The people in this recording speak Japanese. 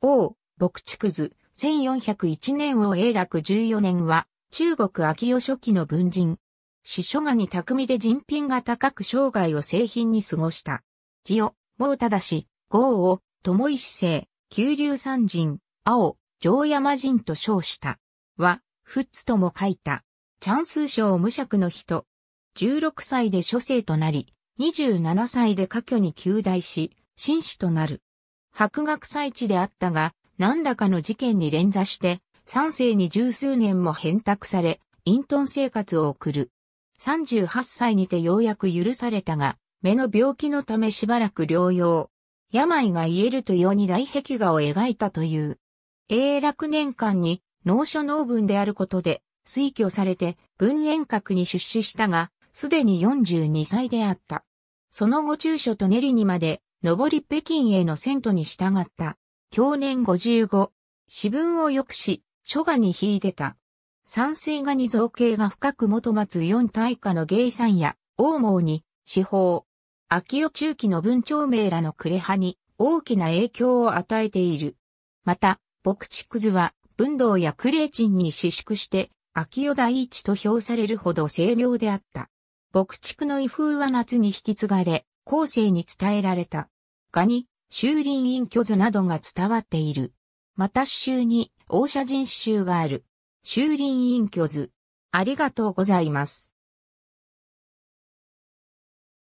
王、牧畜図、1401年王永楽14年は、中国秋代初期の文人。司書画に巧みで人品が高く生涯を製品に過ごした。字を、毛忠氏、豪を、友石生、九流山人、青、城山人と称した。は、ふっつとも書いた。チャンス賞無尺の人。16歳で書生となり、27歳で家居に旧大し、紳士となる。博学祭地であったが、何らかの事件に連座して、三世に十数年も変託され、隠遁生活を送る。三十八歳にてようやく許されたが、目の病気のためしばらく療養。病が癒えるとように大壁画を描いたという。永楽年間に農書農文であることで推挙されて文遠閣に出資したが、すでに42歳であった。その後中書と練りにまで上り北京への遷都に従った。去年55。詩文をくし、書画に引いてた。山水画に造形が深く元松四大家の芸山や、王毛に、司法。秋代中期の文長名らの暮れ派に大きな影響を与えている。また、牧畜図は、文道やクレーチンに収縮して、秋代第一と評されるほど精妙であった。牧畜の威風は夏に引き継がれ、後世に伝えられた。他に、修林院居図などが伝わっている。また詩集に、王社人詩集がある。修林院居図。ありがとうございます。